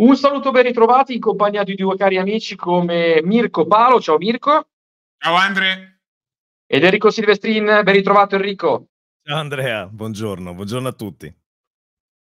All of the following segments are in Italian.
Un saluto ben ritrovati in compagnia di due cari amici come Mirko Palo, ciao Mirko. Ciao Andre. Ed Enrico Silvestrin, ben ritrovato Enrico. Ciao Andrea, buongiorno, buongiorno a tutti.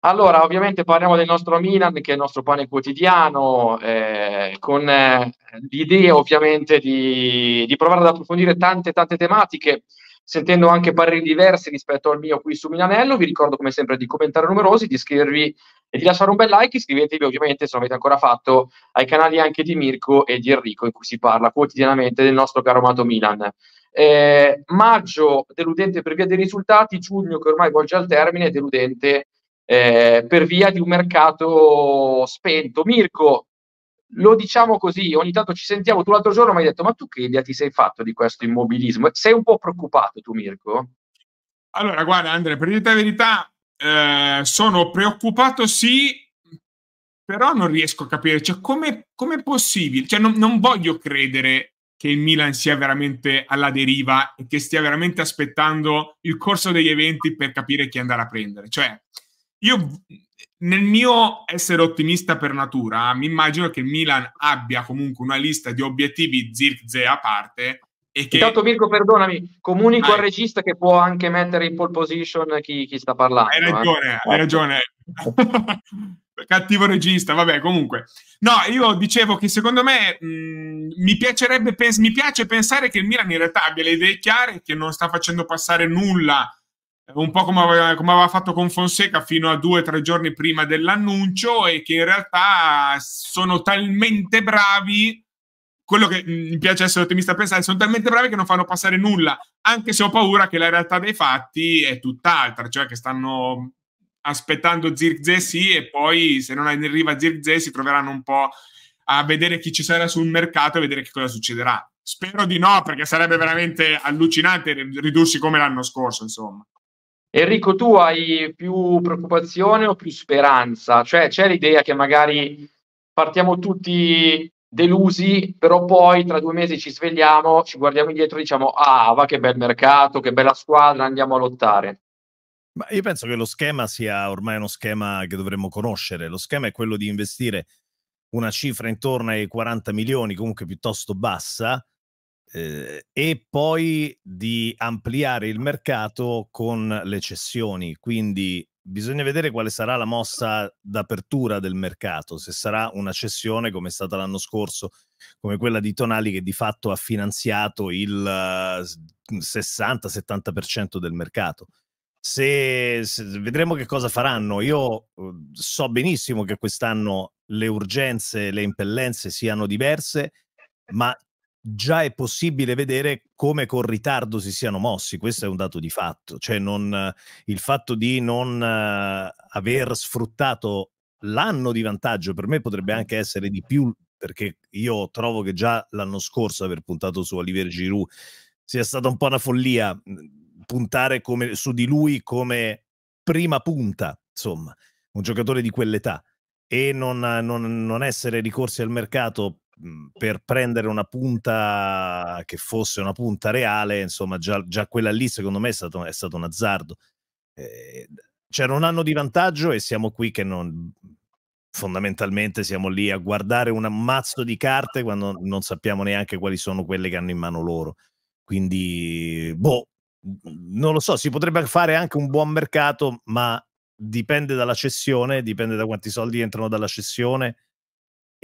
Allora, ovviamente parliamo del nostro Milan, che è il nostro pane quotidiano, eh, con eh, l'idea ovviamente di, di provare ad approfondire tante, tante tematiche sentendo anche pareri diversi rispetto al mio qui su Milanello. Vi ricordo come sempre di commentare numerosi, di iscrivervi e di lasciare un bel like. Iscrivetevi ovviamente, se non avete ancora fatto, ai canali anche di Mirko e di Enrico in cui si parla quotidianamente del nostro caro amato Milan. Eh, maggio deludente per via dei risultati, giugno che ormai volge al termine, deludente eh, per via di un mercato spento. Mirko, lo diciamo così, ogni tanto ci sentiamo, tu l'altro giorno mi hai detto ma tu che idea ti sei fatto di questo immobilismo? Sei un po' preoccupato tu Mirko? Allora guarda Andrea, per dire la verità eh, sono preoccupato sì, però non riesco a capire, cioè come è possibile? Cioè, non, non voglio credere che il Milan sia veramente alla deriva e che stia veramente aspettando il corso degli eventi per capire chi andare a prendere. Cioè, io nel mio essere ottimista per natura, mi immagino che Milan abbia comunque una lista di obiettivi zirze a parte. E che... Intanto Mirko, perdonami, comunico ah, al regista che può anche mettere in pole position chi, chi sta parlando. Hai eh. ragione, eh. hai ragione. Cattivo regista, vabbè, comunque. No, io dicevo che secondo me mh, mi piacerebbe, pens- mi piace pensare che il Milan in realtà abbia le idee chiare, che non sta facendo passare nulla un po' come aveva, come aveva, fatto con Fonseca fino a due o tre giorni prima dell'annuncio e che in realtà sono talmente bravi quello che mi piace essere ottimista a pensare sono talmente bravi che non fanno passare nulla anche se ho paura che la realtà dei fatti è tutt'altra cioè che stanno aspettando Zirkzee sì e poi se non arriva Zirkzee si troveranno un po' a vedere chi ci sarà sul mercato e vedere che cosa succederà spero di no perché sarebbe veramente allucinante ridursi come l'anno scorso insomma Enrico, tu hai più preoccupazione o più speranza? Cioè c'è l'idea che magari partiamo tutti delusi, però poi tra due mesi ci svegliamo, ci guardiamo indietro e diciamo ah, va che bel mercato, che bella squadra, andiamo a lottare. Ma io penso che lo schema sia ormai uno schema che dovremmo conoscere. Lo schema è quello di investire una cifra intorno ai 40 milioni, comunque piuttosto bassa, eh, e poi di ampliare il mercato con le cessioni. Quindi bisogna vedere quale sarà la mossa d'apertura del mercato, se sarà una cessione come è stata l'anno scorso, come quella di Tonali che di fatto ha finanziato il 60-70% mhmm, del mercato. Se, se, vedremo che cosa faranno. Io uhm, so benissimo che quest'anno le urgenze, le impellenze siano diverse, ma già è possibile vedere come con ritardo si siano mossi, questo è un dato di fatto, cioè non, il fatto di non eh, aver sfruttato l'anno di vantaggio per me potrebbe ah. anche essere di più perché io trovo che già l'anno scorso aver puntato su Oliver Giroud sia stata un po' una follia mm, puntare come, su di lui come prima punta, insomma, un giocatore di quell'età e non, non, non essere ricorsi al mercato per prendere una punta che fosse una punta reale, insomma, già, già quella lì secondo me è stato, è stato un azzardo. Eh, c'era cioè, un anno di vantaggio e siamo qui che non, fondamentalmente siamo lì a guardare un ammazzo di carte quando non sappiamo neanche quali sono quelle che hanno in mano loro. Quindi, boh, non lo so, si potrebbe fare anche un buon mercato, ma dipende dalla cessione, dipende da quanti soldi entrano dalla cessione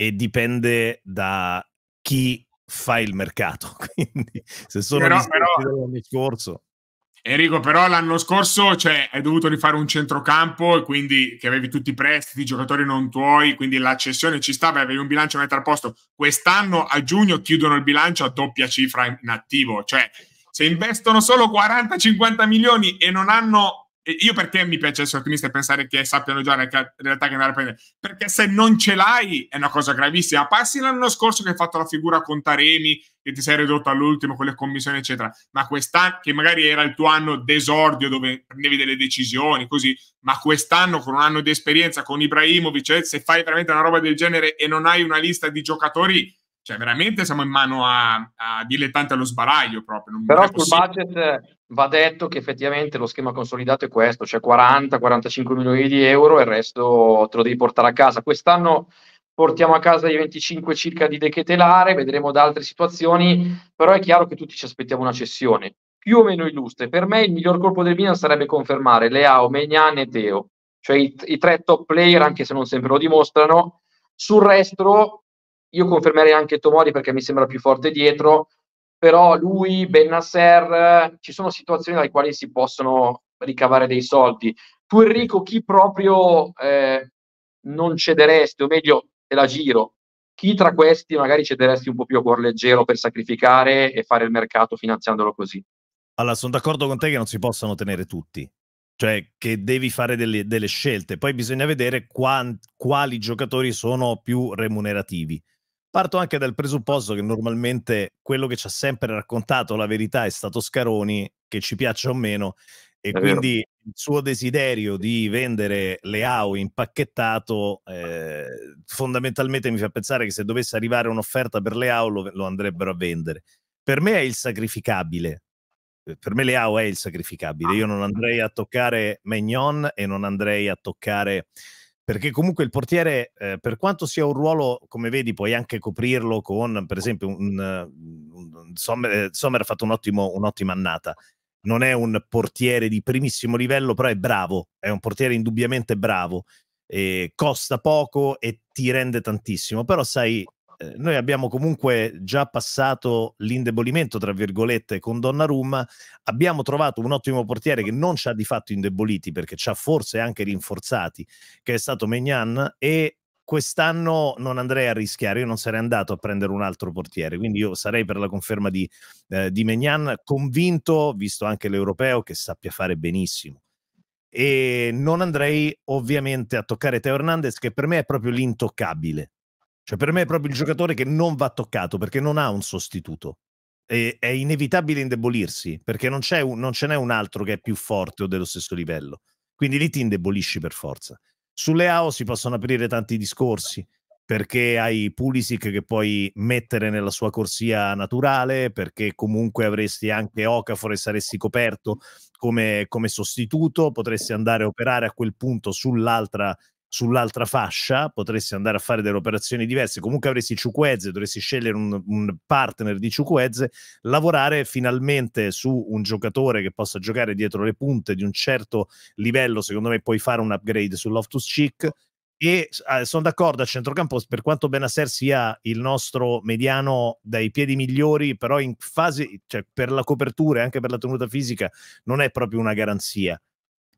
e dipende da chi fa il mercato. Quindi se sono però, però, l'anno scorso. Enrico, però l'anno scorso cioè, hai dovuto rifare un centrocampo e quindi che avevi tutti i prestiti, i giocatori non tuoi, quindi la cessione ci stava e avevi un bilancio a mettere a posto. Quest'anno a giugno chiudono il bilancio a doppia cifra in attivo, cioè se investono solo 40-50 milioni e non hanno io perché mi piace essere ottimista e pensare che sappiano già la realtà che andare a prendere? Perché se non ce l'hai è una cosa gravissima. Passi l'anno scorso che hai fatto la figura con Taremi, che ti sei ridotto all'ultimo con le commissioni, eccetera. Ma quest'anno, che magari era il tuo anno d'esordio dove prendevi delle decisioni, così, ma quest'anno con un anno di esperienza con Ibrahimovic, cioè, se fai veramente una roba del genere e non hai una lista di giocatori cioè, veramente siamo in mano a, a dilettanti allo sbaraglio proprio. Non Però sul budget eh, va detto che effettivamente lo schema consolidato è questo, cioè 40-45 milioni di euro e il resto te lo devi portare a casa. Quest'anno portiamo a casa i 25 circa di Dechetelare, vedremo da altre situazioni, però è chiaro che tutti ci aspettiamo una cessione più o meno illustre. Per me il miglior colpo del Milan sarebbe confermare Leao, Megnan e Teo, cioè i, i, tre top player, anche se non sempre lo dimostrano. Sul resto io confermerei anche Tomori perché mi sembra più forte dietro, però lui, Ben Nasser, ci sono situazioni dalle quali si possono ricavare dei soldi. Tu Enrico, chi proprio eh, non cederesti, o meglio, te la giro, chi tra questi magari cederesti un po' più a cuor leggero per sacrificare e fare il mercato finanziandolo così? Allora, sono d'accordo con te che non si possono tenere tutti, cioè che devi fare delle, delle scelte, poi bisogna vedere quant, quali giocatori sono più remunerativi. Parto anche dal presupposto che normalmente quello che ci ha sempre raccontato la verità è stato Scaroni, che ci piaccia o meno, e è quindi vero. il suo desiderio di vendere Leao impacchettato eh, fondamentalmente mi fa pensare che se dovesse arrivare un'offerta per Leao lo, lo andrebbero a vendere. Per me è il sacrificabile, eh, per me Leao è il sacrificabile. Ah. Io non andrei a toccare Magnon e non andrei a toccare perché comunque il portiere, eh, per quanto sia un ruolo, come vedi, puoi anche coprirlo con, per esempio, un, un, un Sommer, eh, Sommer, ha fatto un'ottima annata. Non è un portiere di primissimo livello, però è bravo, è un portiere indubbiamente bravo, costa poco e ti rende tantissimo, però sai eh, noi abbiamo comunque già passato l'indebolimento, tra virgolette, con Donnarumma, abbiamo trovato un ottimo portiere che non ci ha di fatto indeboliti, perché ci ha forse anche rinforzati, che è stato Megnan, e quest'anno non andrei a rischiare, io non sarei andato a prendere un altro portiere, quindi io sarei per la conferma di, eh, di Megnan, convinto, visto anche l'europeo, che sappia fare benissimo e non andrei ovviamente a toccare Teo Hernandez che per me è proprio l'intoccabile cioè, per me è proprio il giocatore che non va toccato perché non ha un sostituto. E, è inevitabile indebolirsi perché non, un, non ce n'è un altro che è più forte o dello stesso livello. Quindi lì ti indebolisci per forza. Sulle AO si possono aprire tanti discorsi perché hai Pulisic che puoi mettere nella sua corsia naturale, perché comunque avresti anche Okafor e saresti coperto come, come sostituto, potresti andare a operare a quel punto sull'altra sull'altra fascia, potresti andare a fare delle operazioni diverse, comunque avresti Ciuquezze, dovresti scegliere un, un partner di Ciuquezze, lavorare finalmente su un giocatore che possa giocare dietro le punte di un certo livello, secondo me puoi fare un upgrade su Loftus Cheek e eh, ah, sono d'accordo a centrocampo per quanto Benasser sia il nostro mediano dai piedi migliori, però in fase cioè, per la copertura e anche per la tenuta fisica non è proprio una garanzia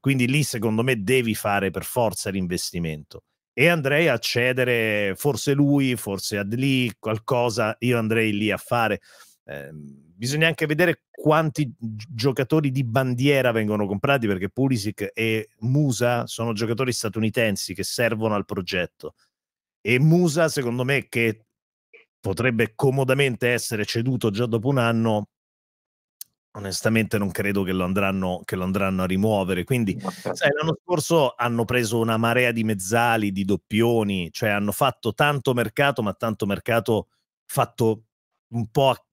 quindi lì secondo me devi fare per forza l'investimento. E andrei a cedere, forse lui, forse Adli, qualcosa, io andrei lì a fare. Eh, bisogna anche vedere quanti giocatori di bandiera vengono comprati perché Pulisic e Musa sono giocatori statunitensi che servono al progetto e Musa secondo me che potrebbe comodamente essere ceduto già dopo un anno onestamente non credo che lo andranno, che lo andranno a rimuovere. Quindi, sai, l'anno scorso hanno preso una marea di mezzali, di doppioni, cioè hanno fatto tanto mercato, ma tanto mercato fatto un po'... A...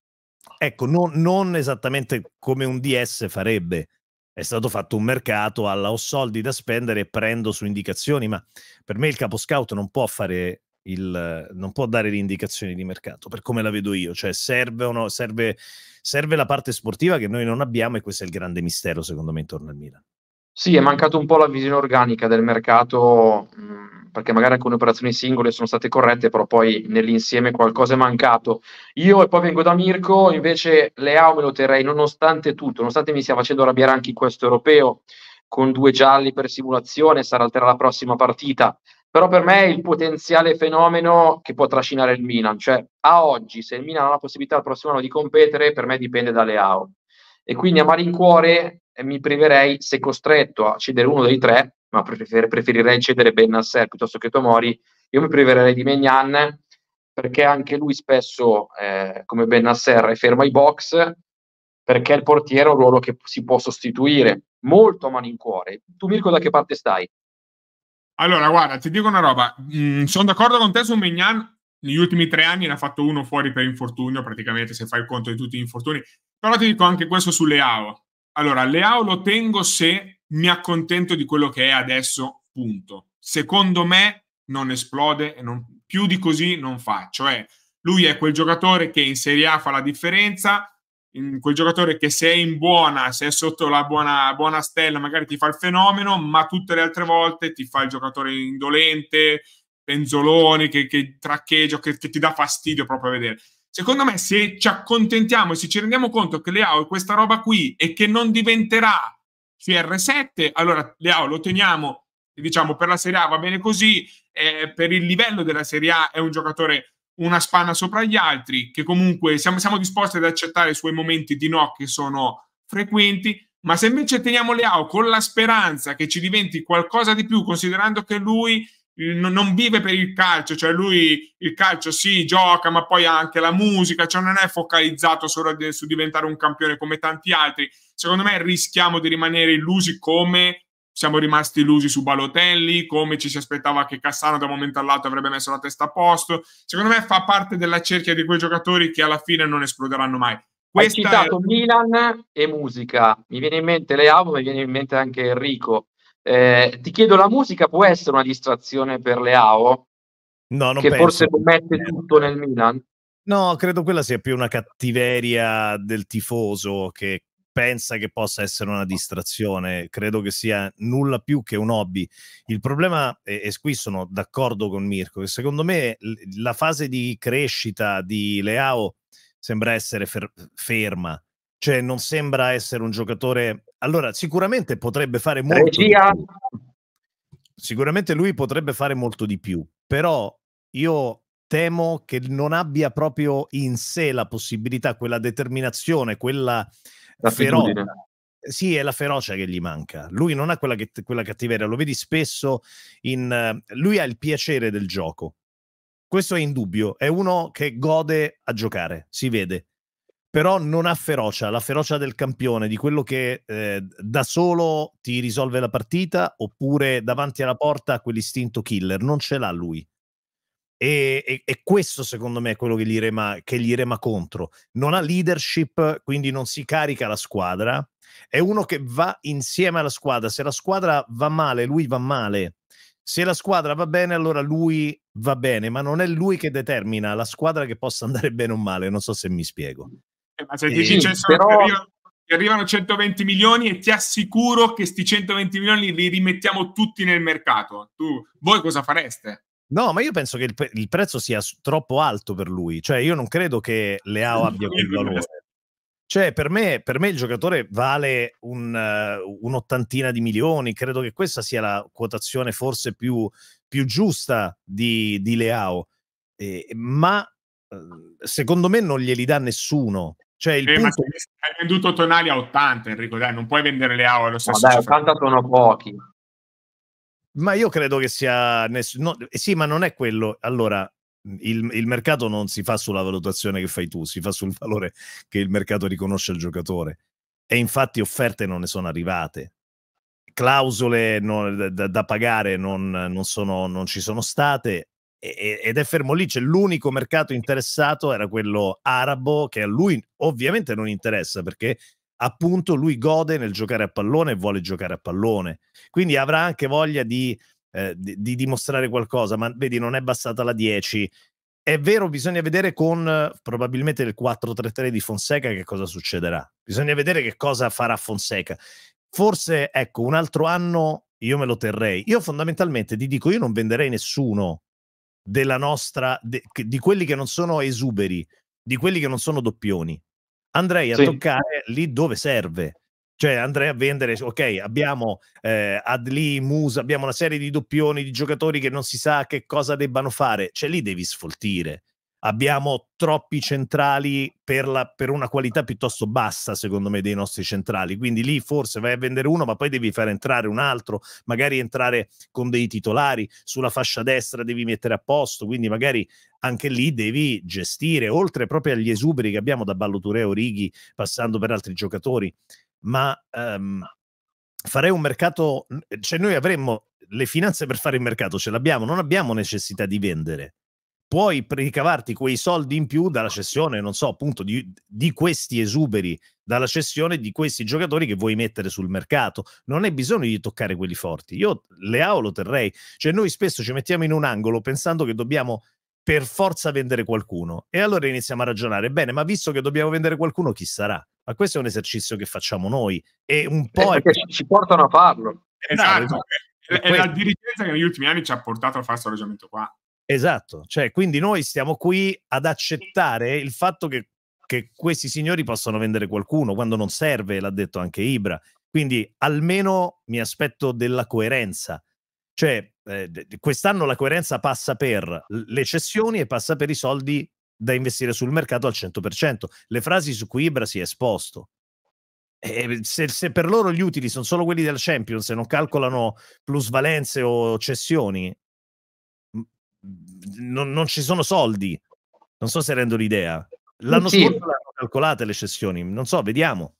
Ecco, non, non esattamente come un DS farebbe. È stato fatto un mercato alla ho soldi da spendere e prendo su indicazioni, ma per me il capo scout non può fare il, non può dare le indicazioni di mercato, per come la vedo io. Cioè, serve, uno, serve, serve la parte sportiva che noi non abbiamo e questo è il grande mistero, secondo me, intorno al Milan. Sì, è mancata un po' la visione organica del mercato, mm, perché magari alcune operazioni singole sono state corrette, però poi nell'insieme qualcosa è mancato. Io e poi vengo da Mirko, invece Leao me lo terrei nonostante tutto, nonostante mi stia facendo arrabbiare anche questo europeo, con due gialli per simulazione, sarà altera la prossima partita. Però per me è il potenziale fenomeno che può trascinare il Milan, cioè a oggi se il Milan ha la possibilità al prossimo anno di competere, per me dipende da Leao. E quindi a malincuore eh, mi priverei, se costretto a cedere uno dei tre, ma prefer- preferirei cedere Benasser piuttosto che Tomori, io mi priverei di Megnan perché anche lui spesso, eh, come Benasser, è fermo ai box perché il portiere è un ruolo che si può sostituire molto a malincuore. Tu Mirko da che parte stai? Allora, guarda, ti dico una roba. Mm, sono d'accordo con te su Mignan. Negli ultimi tre anni ne ha fatto uno fuori per infortunio, praticamente, se fai il conto di tutti gli infortuni. Però ti dico anche questo su Leao. Allora, Leao lo tengo se mi accontento di quello che è adesso, punto. Secondo me non esplode e non, più di così non fa. Cioè, lui è quel giocatore che in Serie A fa la differenza, quel giocatore che se è in buona, se è sotto la buona, buona, stella, magari ti fa il fenomeno, ma tutte le altre volte ti fa il giocatore indolente, penzoloni, che, che traccheggia, che, che, ti dà fastidio proprio a vedere. Secondo me, se ci accontentiamo e se ci rendiamo conto che Leao è questa roba qui e che non diventerà CR7, allora Leao lo teniamo, diciamo, per la Serie A va bene così, eh, per il livello della Serie A è un giocatore una spanna sopra gli altri, che comunque siamo, siamo disposti ad accettare i suoi momenti di no che sono frequenti, ma se invece teniamo Leao con la speranza che ci diventi qualcosa di più, considerando che lui eh, non vive per il calcio, cioè lui il calcio si sì, gioca, ma poi anche la musica, cioè non è focalizzato solo su diventare un campione come tanti altri. Secondo me rischiamo di rimanere illusi come siamo rimasti illusi su Balotelli, come ci si aspettava che Cassano da un momento all'altro avrebbe messo la testa a posto. Secondo me fa parte della cerchia di quei giocatori che alla fine non esploderanno mai. Questa Hai citato è... Milan e musica. Mi viene in mente Leao, mi viene in mente anche Enrico. Eh, ti chiedo, la musica può essere una distrazione per Leao? No, non che penso. forse mette tutto nel Milan? No, credo quella sia più una cattiveria del tifoso che pensa che possa essere una distrazione, credo che sia nulla più che un hobby. Il problema, e qui sono d'accordo con Mirko, che secondo me la fase di crescita di Leao sembra essere fer ferma, cioè non sembra essere un giocatore... Allora, sicuramente potrebbe fare molto... Di più. Sicuramente lui potrebbe fare molto di più, però io temo che non abbia proprio in sé la possibilità, quella determinazione, quella l'attitudine. Feroce. Sì, è la ferocia che gli manca. Lui non ha quella, che, quella cattiveria, lo vedi spesso in... Lui ha il piacere del gioco. Questo è indubbio, è uno che gode a giocare, si vede. Però non ha ferocia, la ferocia del campione, di quello che eh, da solo ti risolve la partita oppure davanti alla porta ha quell'istinto killer. Non ce l'ha lui. E, e, e, questo secondo me è quello che gli, rema, che gli rema contro. Non ha leadership, quindi non si carica la squadra. È uno che va insieme alla squadra. Se la squadra va male, lui va male. Se la squadra va bene, allora lui va bene, ma non è lui che determina la squadra che possa andare bene o male. Non so se mi spiego. Eh, ma se e, dici c'è cioè, però... Arrivano, arrivano 120 milioni e ti assicuro che questi 120 milioni li rimettiamo tutti nel mercato. Tu, voi cosa fareste? No, ma io penso che il, pre- il, prezzo sia troppo alto per lui. Cioè, io non credo che Leao abbia quel valore. Cioè, per me, per me il giocatore vale un, uh, un'ottantina di milioni. Credo che questa sia la quotazione forse più, più giusta di, di Leao. Eh, ma ehm, secondo me non glieli dà nessuno. Cioè, il eh, punto... hai venduto Tonali a 80, Enrico, dai, non puoi vendere Leao allo stesso. Vabbè, 80 sono pochi. Ma io credo che sia... Ness- no, eh, sì, ma non è quello. Allora, mhmm, il, il, mercato non si fa sulla valutazione che fai tu, si fa sul valore che il mercato riconosce al giocatore. E infatti offerte non ne sono arrivate. Clausole non, da, da, pagare non, non, sono, non, ci sono state e, ed è fermo lì. C'è cioè, l'unico mercato interessato era quello arabo che a lui ovviamente non interessa perché appunto lui gode nel giocare a pallone e vuole giocare a pallone. Quindi avrà anche voglia di, eh, di, di dimostrare qualcosa, ma vedi, non è bastata la 10. È vero, bisogna vedere con probabilmente il 4-3-3 di Fonseca che cosa succederà. Bisogna vedere che cosa farà Fonseca. Forse, ecco, un altro anno io me lo terrei. Io fondamentalmente ti dico, io non venderei nessuno della nostra, de, di quelli che non sono esuberi, di quelli che non sono doppioni andrei a sì. toccare lì dove serve. Cioè andrei a vendere, ok, abbiamo eh, Adli, Musa, abbiamo una serie di doppioni di giocatori che non si sa che cosa debbano fare. Cioè lì devi sfoltire abbiamo troppi centrali per, la, per, una qualità piuttosto bassa, secondo me, dei nostri centrali. Quindi lì forse vai a vendere uno, ma poi devi far entrare un altro, magari entrare con dei titolari, sulla fascia destra devi mettere a posto, quindi magari anche lì devi gestire, oltre proprio agli esuberi che abbiamo da Balloture o Righi, passando per altri giocatori. Ma um, farei un mercato, cioè noi avremmo le finanze per fare il mercato, ce l'abbiamo, non abbiamo necessità di vendere puoi ricavarti quei soldi in più dalla cessione, non so, appunto, di, di, questi esuberi, dalla cessione di questi giocatori che vuoi mettere sul mercato. Non hai bisogno di toccare quelli forti. Io Leao lo terrei. Cioè, noi spesso ci mettiamo in un angolo pensando che dobbiamo per forza vendere qualcuno. E allora iniziamo a ragionare, bene, ma visto che dobbiamo vendere qualcuno, chi sarà? Ma questo è un esercizio che facciamo noi. E un eh, po'... Eh, perché è... ci portano a farlo. Esatto. esatto. È, è la dirigenza che negli ultimi anni ci ha portato a fare questo ragionamento qua. Esatto, cioè, quindi noi stiamo qui ad accettare il fatto che, che questi signori possano vendere qualcuno quando non serve, l'ha detto anche Ibra. Quindi almeno mi aspetto della coerenza. Cioè, eh, quest'anno la coerenza passa per le cessioni e passa per i soldi da investire sul mercato al 100%. Le frasi su cui Ibra si è esposto. E eh, eh, se, se per loro gli utili sono solo quelli del Champions e non calcolano plusvalenze o cessioni, non, non ci sono soldi. Non so se rendo l'idea. L'anno sì. scorso l'hanno calcolate le cessioni, non so, vediamo.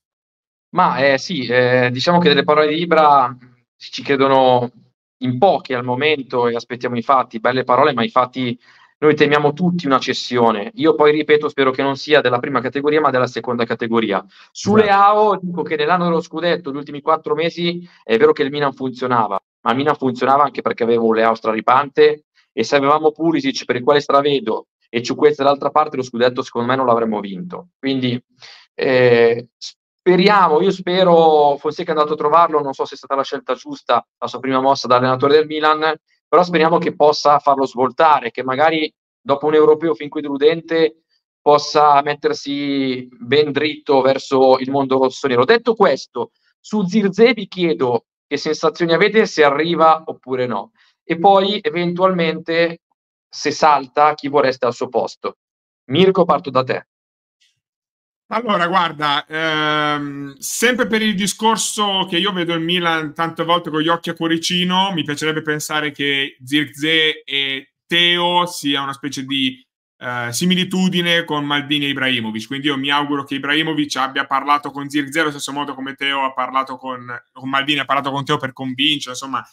Ma eh, sì, eh, diciamo che delle parole di Ibra mm, ci credono in pochi al momento e aspettiamo i fatti, belle parole, ma i fatti noi temiamo tutti una cessione. Io poi ripeto, spero che non sia della prima categoria, ma della seconda categoria. Sulle esatto. AO dico che nell'anno dello scudetto, gli ultimi quattro mesi, è vero che il Milan funzionava, ma il Milan funzionava anche perché avevo un Leao straripante, e se avevamo Pulisic per il quale stravedo e Ciuquezza dall'altra parte lo scudetto secondo me non l'avremmo vinto quindi eh, speriamo, io spero che è andato a trovarlo, non so se è stata la scelta giusta la sua prima mossa da allenatore del Milan però speriamo che possa farlo svoltare, che magari dopo un europeo fin qui deludente possa mettersi ben dritto verso il mondo rossonero. Detto questo, su Zirze vi chiedo che sensazioni avete, se arriva oppure no e poi eventualmente se salta chi vorreste al suo posto. Mirko, parto da te. Allora, guarda, ehm, sempre per il discorso che io vedo il Milan tante volte con gli occhi a cuoricino, mi piacerebbe pensare che Zirkzee e Teo sia una specie di eh, similitudine con Maldini e Ibrahimovic. Quindi io mi auguro che Ibrahimovic abbia parlato con Zirkzee allo stesso modo come Teo ha parlato con, con Maldini, ha parlato con Teo per convincere, insomma.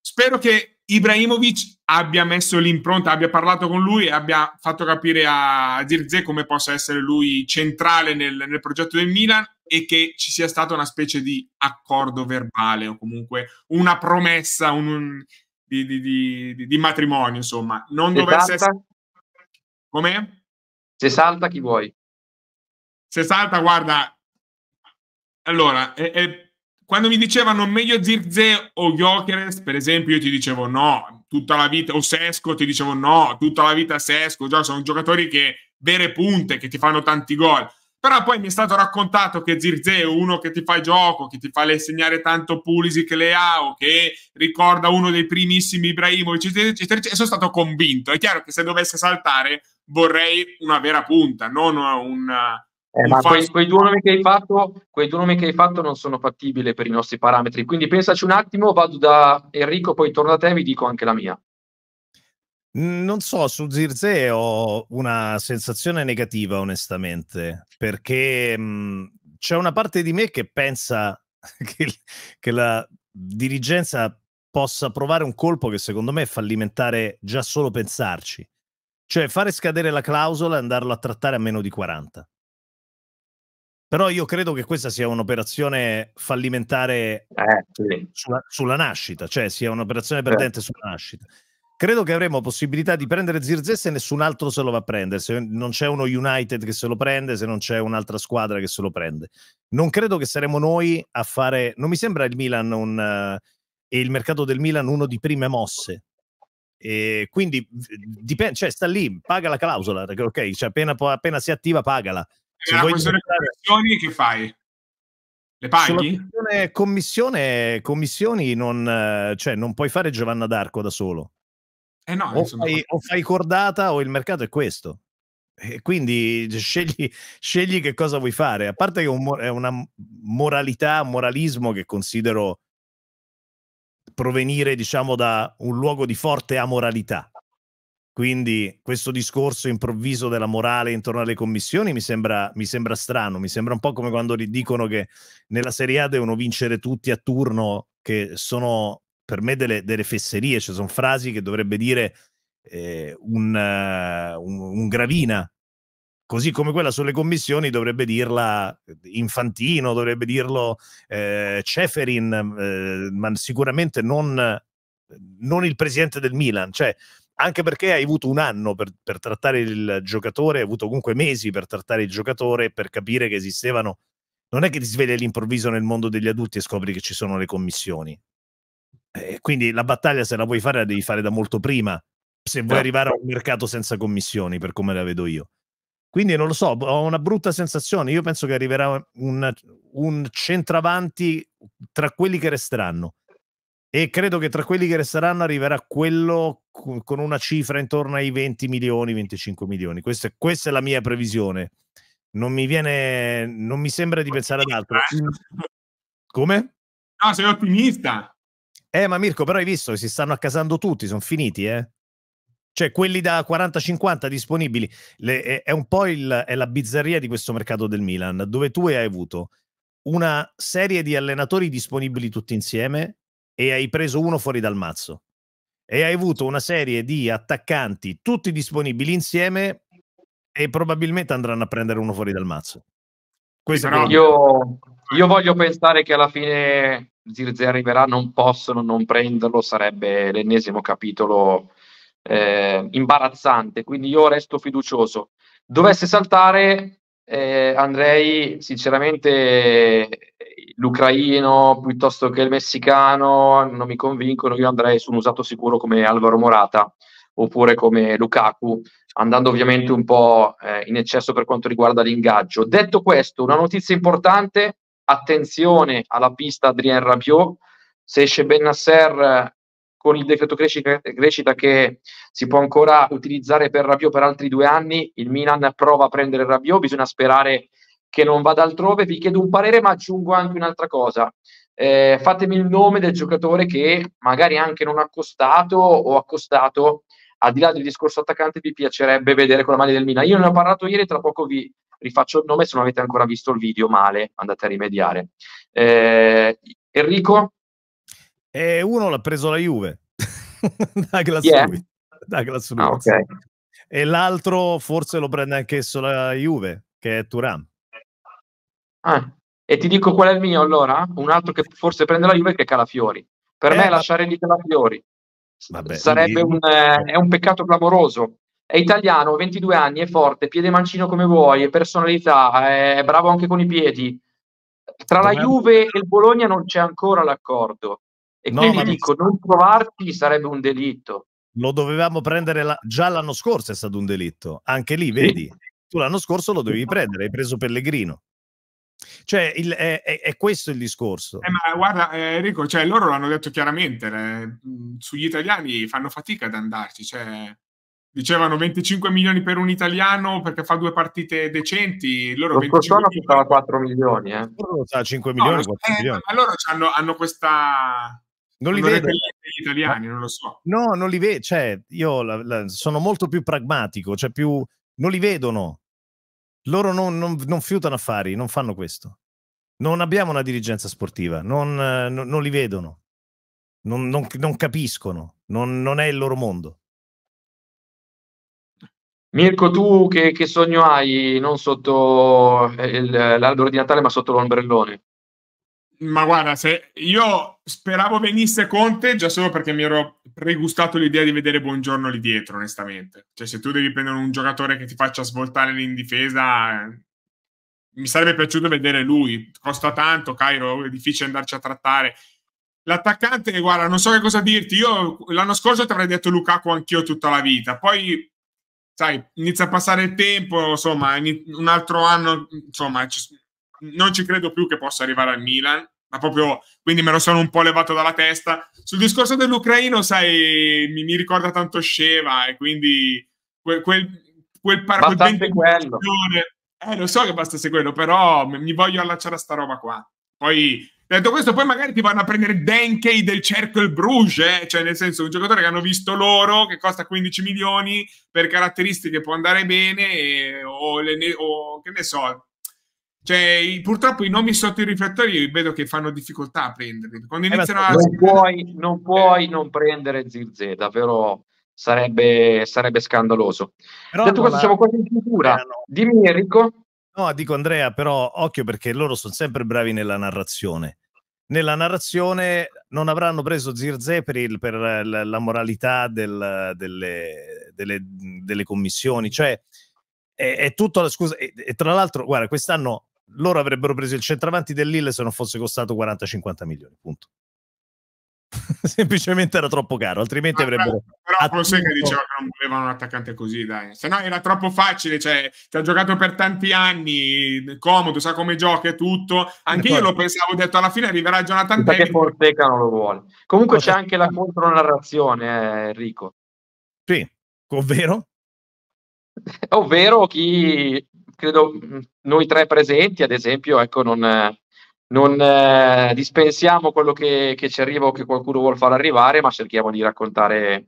Spero che Ibrahimovic abbia messo l'impronta, abbia parlato con lui e abbia fatto capire a Zirze come possa essere lui centrale nel, nel progetto del Milan e che ci sia stata una specie di accordo verbale o comunque una promessa un, un, di, di, di, di, matrimonio, insomma. Non Se dovesse essere... Come? Se salta chi vuoi. Se salta, guarda, allora, è, è quando mi dicevano meglio Zirze o Jokeres, per esempio, io ti dicevo no, tutta la vita, o Sesco, ti dicevo no, tutta la vita Sesco, già sono giocatori che vere punte, che ti fanno tanti gol. Però poi mi è stato raccontato che Zirze è uno che ti fa gioco, che ti fa le segnare tanto Pulisic Leao, che ricorda uno dei primissimi Ibrahimovic, eccetera, eccetera, eccetera, e sono stato convinto. È chiaro che se dovesse saltare vorrei una vera punta, non una, eh, ma quei, quei, due nomi che hai fatto, quei due nomi che hai fatto non sono fattibili per i nostri parametri, quindi pensaci un attimo, vado da Enrico, poi torno da te e vi dico anche la mia. Non so, su Zirze ho una sensazione negativa, onestamente, perché mh, mhmm, c'è una parte di me che pensa che, che, la dirigenza possa provare un colpo che secondo me è fallimentare già solo pensarci, cioè fare scadere la clausola e andarlo a trattare a meno di 40. Però io credo che questa sia un'operazione fallimentare eh, sì. sulla, sulla, nascita, cioè sia un'operazione perdente eh. sulla nascita. Credo che avremo possibilità di prendere Zirze se nessun altro se lo va a prendere, se non c'è uno United che se lo prende, se non c'è un'altra squadra che se lo prende. Non credo che saremo noi a fare, non mi sembra il Milan un, uh, e il mercato del Milan uno di prime mosse. E quindi dipende, cioè sta lì, paga la clausola, ok, cioè appena, appena si attiva pagala. Se la questione commissioni che fai? Le paghi? Commissione, commissioni non, cioè, non puoi fare Giovanna d'Arco da solo. Eh no, o, fai, o, fai, cordata o il mercato è questo. E quindi scegli, scegli, che cosa vuoi fare. A parte che è una moralità, un moralismo che considero provenire, diciamo, da un luogo di forte amoralità. Quindi questo discorso improvviso della morale intorno alle commissioni mi sembra, mi sembra, strano, mi sembra un po' come quando dicono che nella Serie A devono vincere tutti a turno, che sono per me delle, delle fesserie, cioè sono frasi che dovrebbe dire eh, un, uh, un, un Gravina, così come quella sulle commissioni dovrebbe dirla Infantino, dovrebbe dirlo eh, Ceferin, eh, ma sicuramente non, non, il presidente del Milan. Cioè, anche perché hai avuto un anno per, per, trattare il giocatore, hai avuto comunque mesi per trattare il giocatore, per capire che esistevano. Non è che ti svegli all'improvviso nel mondo degli adulti e scopri che ci sono le commissioni. Eh, quindi la battaglia, se la vuoi fare, la devi fare da molto prima, se vuoi certo. arrivare a un mercato senza commissioni, per come la vedo io. Quindi non lo so, ho una brutta sensazione. Io penso che arriverà un, un centravanti tra quelli che resteranno e credo che tra quelli che resteranno arriverà quello con una cifra intorno ai 20 milioni, 25 milioni. Questa, questa è la mia previsione. Non mi viene, non mi sembra di pensare ad altro. Eh. Mm. Come? No, sei ottimista. Eh, ma Mirko, però hai visto che si stanno accasando tutti, sono finiti, eh? Cioè, quelli da 40-50 disponibili. Le, è, è, un po' il, è la bizzarria di questo mercato del Milan, dove tu hai avuto una serie di allenatori disponibili tutti insieme e hai preso uno fuori dal mazzo e hai avuto una serie di attaccanti tutti disponibili insieme e probabilmente andranno a prendere uno fuori dal mazzo. Questo Però io, io voglio pensare che alla fine Zirze arriverà, non possono non prenderlo, sarebbe l'ennesimo capitolo eh, imbarazzante, quindi io resto fiducioso. Dovesse saltare, eh, andrei sinceramente l'ucraino piuttosto che il messicano non mi convincono, io andrei su un usato sicuro come Alvaro Morata oppure come Lukaku, andando ovviamente un po' eh, in eccesso per quanto riguarda l'ingaggio. Detto questo, una notizia importante, attenzione alla pista Adrien Rabiot, se esce Ben eh, con il decreto crescita, crescita, che si può ancora utilizzare per Rabiot per altri due anni, il Milan prova a prendere Rabiot, bisogna sperare che non vada altrove, vi chiedo un parere ma aggiungo anche un'altra cosa. Eh, fatemi il nome del giocatore che magari anche non ha costato o accostato, al di là del discorso attaccante, vi piacerebbe vedere con la maglia del Milan. Io ne ho parlato ieri, tra poco vi rifaccio il nome, se non avete ancora visto il video male, andate a rimediare. Eh, Enrico? Eh, uno l'ha preso la Juve. Douglas yeah. Lewis. Douglas Lewis. Ah, okay. E l'altro forse lo prende anch'esso la Juve, che è Turan. Ah, e ti dico qual è il mio allora? Un altro che forse prende la Juve che è Calafiori. Per eh, me lasciare lì Calafiori vabbè, sarebbe un, eh, è un peccato clamoroso. È italiano, 22 anni, è forte, piede mancino come vuoi, è personalità, è bravo anche con i piedi. Tra la Juve e il Bologna non c'è ancora l'accordo. E no, quindi dico, mi... non trovarti sarebbe un delitto. Lo dovevamo prendere la... già l'anno scorso, è stato un delitto. Anche lì, vedi, sì. tu l'anno scorso lo dovevi prendere, hai preso Pellegrino. Cioè, il, è, è, è, questo il discorso. Eh, ma guarda, eh, Enrico, cioè, loro l'hanno detto chiaramente, le, mm, sugli italiani fanno fatica ad andarci. Cioè, dicevano 25 milioni per un italiano perché fa due partite decenti. Loro lo scorso anno costava 4 milioni. Eh. 5 no, milioni, so, eh, milioni. Ma loro hanno, hanno questa... Non li vedo. Gli italiani, non lo so. No, non li vedo. Cioè, io la, la, sono molto più pragmatico, cioè più... Non li vedono, loro non, non, non fiutano affari, non fanno questo. Non abbiamo una dirigenza sportiva, non, non li vedono, non, capiscono, non è il loro mondo. Mirko, tu che, che, sogno hai non sotto eh, l'albero di Natale, ma sotto l'ombrellone? Ma guarda, se io speravo venisse Conte già solo perché mi ero pregustato l'idea di vedere Buongiorno lì dietro, onestamente. Cioè, se tu devi prendere un giocatore che ti faccia svoltare in difesa, eh, mi sarebbe piaciuto vedere lui. Costa tanto, Cairo, è difficile andarci a trattare. L'attaccante, guarda, non so che cosa dirti. Io l'anno scorso ti avrei detto Lukaku anch'io tutta la vita. Poi sai, inizia a passare il tempo, insomma, un altro anno, insomma, non ci credo più che possa arrivare al Milan, ma proprio quindi me lo sono un po' levato dalla testa. Sul discorso dell'ucraino, sai, mi, mi ricorda tanto Sceva e quindi quel, quel, quel parco Eh, lo so che basta se quello, però mi voglio allacciare a sta roba qua. Poi, detto questo, poi magari ti vanno a prendere Denkei del Cercle Bruges, eh? cioè nel senso un giocatore che hanno visto loro, che costa 15 milioni, per caratteristiche può andare bene, e, o, le, o che ne so, cioè, purtroppo i nomi sotto i riflettori vedo che fanno difficoltà a prenderli. Quando eh, iniziano eh, a... non, puoi, non eh. puoi non prendere Zirzeta, però sarebbe, sarebbe scandaloso. Però Detto questo, la... siamo quasi in chiusura. no. Dimmi Enrico. No, dico Andrea, però occhio perché loro sono sempre bravi nella narrazione nella narrazione non avranno preso Zirze per, il, per la, la moralità del, delle, delle, delle, commissioni, cioè è, è tutto la scusa. E, e, tra l'altro, guarda, quest'anno loro avrebbero preso il centravanti dell'Ille se non fosse costato 40-50 milioni, punto. Semplicemente era troppo caro, altrimenti Ma, ah, avrebbero. Però attinto... forse che diceva che non volevano un attaccante così, dai. Se no era troppo facile, cioè, ti ha giocato per tanti anni, comodo, sa come gioca e tutto. Anche io lo pensavo, ho detto alla fine arriverà Jonathan Taylor. Perché Forteca non lo vuole. Comunque c'è anche la contronarrazione, eh, Enrico. Sì, ovvero? ovvero chi credo mm, noi tre presenti, ad esempio, ecco, non, eh, non eh, dispensiamo quello che, che, ci arriva o che qualcuno vuole far arrivare, ma cerchiamo di raccontare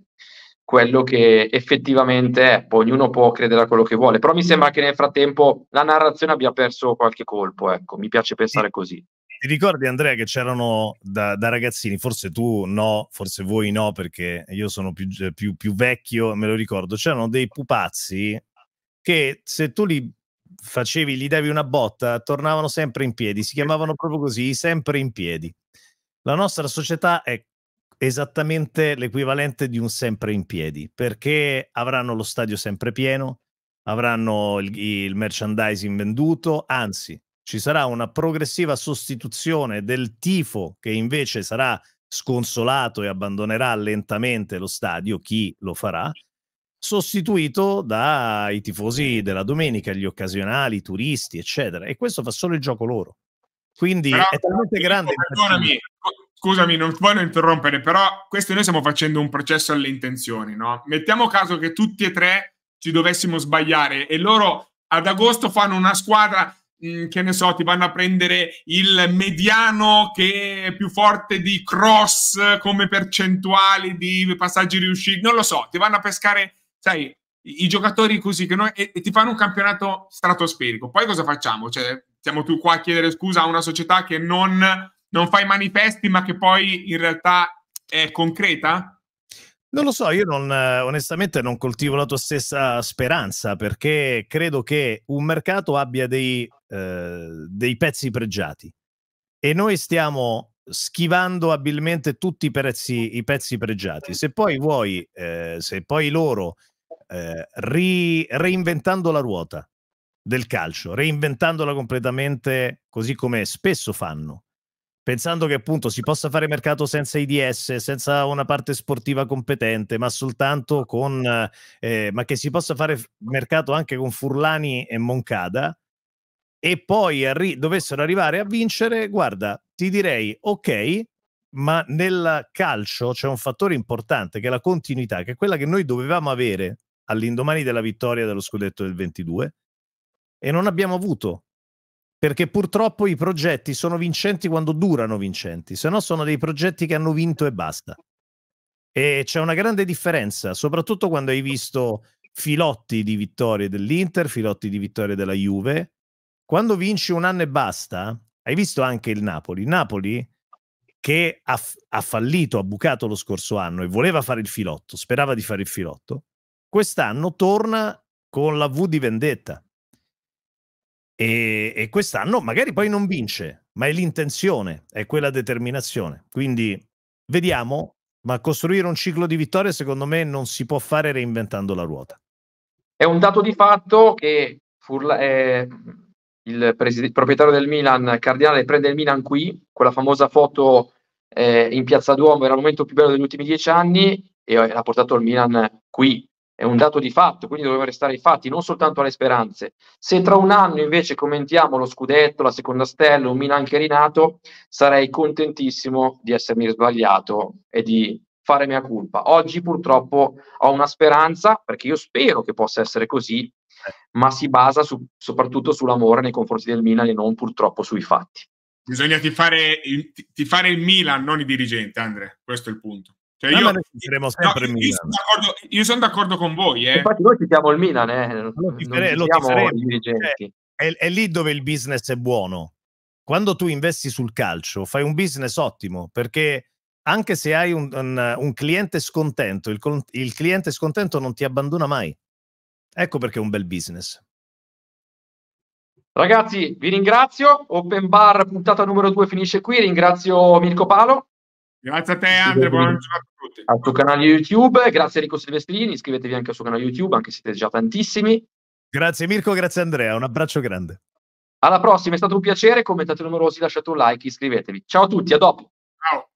quello che effettivamente è. Poi ognuno può credere a quello che vuole, però mi sembra che nel frattempo la narrazione abbia perso qualche colpo, ecco, mi piace pensare così. Ti ricordi Andrea che c'erano da, da, ragazzini, forse tu no, forse voi no, perché io sono più, più, più vecchio, me lo ricordo, c'erano dei pupazzi che se tu li facevi, gli davi una botta, tornavano sempre in piedi, si chiamavano proprio così, sempre in piedi. La nostra società è esattamente l'equivalente di un sempre in piedi, perché avranno lo stadio sempre pieno, avranno il, il merchandising venduto, anzi ci sarà una progressiva sostituzione del tifo che invece sarà sconsolato e abbandonerà lentamente lo stadio, chi lo farà, sostituito dai tifosi della domenica, gli occasionali, i turisti, eccetera. E questo fa solo il gioco loro. Quindi però, è talmente grande. Perdonami, scusami, non voglio interrompere, però questo noi stiamo facendo un processo alle intenzioni, no? Mettiamo caso che tutti e tre ci dovessimo sbagliare e loro ad agosto fanno una squadra mhmm, che ne so, ti vanno a prendere il mediano che è più forte di cross come percentuali di passaggi riusciti, non lo so, ti vanno a pescare sai, i, giocatori così che noi, e, e, ti fanno un campionato stratosferico. Poi cosa facciamo? Cioè, siamo tu qua a chiedere scusa a una società che non, non fa i manifesti, ma che poi in realtà è concreta? Non lo so, io non, onestamente non coltivo la tua stessa speranza perché credo che un mercato abbia dei, eh, dei pezzi pregiati e noi stiamo schivando abilmente tutti i pezzi, i pezzi pregiati. Se poi vuoi, eh, se poi loro eh, ri, reinventando la ruota del calcio, reinventandola completamente così come spesso fanno, pensando che appunto si possa fare mercato senza IDS, senza una parte sportiva competente, ma soltanto con, eh, ma che si possa fare mercato anche con Furlani e Moncada e poi arri- dovessero arrivare a vincere, guarda, ti direi ok, ma nel calcio c'è un fattore importante che è la continuità, che è quella che noi dovevamo avere all'indomani della vittoria dello scudetto del 22 e non abbiamo avuto perché purtroppo i progetti sono vincenti quando durano vincenti, se no sono dei progetti che hanno vinto e basta. E c'è una grande differenza, soprattutto quando hai visto filotti di vittorie dell'Inter, filotti di vittorie della Juve. Quando vinci un anno e basta, hai visto anche il Napoli. Napoli che ha, ha fallito, ha bucato lo scorso anno e voleva fare il filotto, sperava di fare il filotto, quest'anno torna con la V di vendetta. E, e quest'anno magari poi non vince, ma è l'intenzione, è quella determinazione. Quindi vediamo, ma costruire un ciclo di vittorie secondo me non si può fare reinventando la ruota. È un dato di fatto che Furla, eh, il proprietario del Milan, Cardinale, prende il Milan qui, quella famosa foto eh, in Piazza Duomo, era il momento più bello degli ultimi dieci anni e eh, l'ha portato il Milan qui è un dato di fatto, quindi dobbiamo restare ai fatti, non soltanto alle speranze. Se tra un anno invece commentiamo lo scudetto, la seconda stella, un Milan che è rinato, sarei contentissimo di essermi sbagliato e di fare mia colpa. Oggi purtroppo ho una speranza, perché io spero che possa essere così, ma si basa su, soprattutto sull'amore nei confronti del Milan e non purtroppo sui fatti. Bisogna tifare, tifare il Milan, non il dirigente, Andrea, questo è il punto. Cioè no, io, saremo sempre no, io, sono io, sono d'accordo, con voi. Eh. Infatti, noi tifiamo il Milan, eh. non tifere, non tifere, cioè, è, è, lì dove il business è buono. Quando tu investi sul calcio, fai un business ottimo perché anche se hai un, un, un cliente scontento, il, il cliente scontento non ti abbandona mai. Ecco perché è un bel business. Ragazzi, vi ringrazio. Open Bar puntata numero 2 finisce qui. Ringrazio Mirko Palo. Grazie a te Andre, Buongiorno a tutti. Al tuo canale YouTube, grazie a Rico Silvestrini, iscrivetevi anche al suo canale YouTube, anche se siete già tantissimi. Grazie Mirko, grazie Andrea, un abbraccio grande. Alla prossima, è stato un piacere, commentate numerosi, lasciate un like, iscrivetevi. Ciao a tutti, a dopo. Ciao.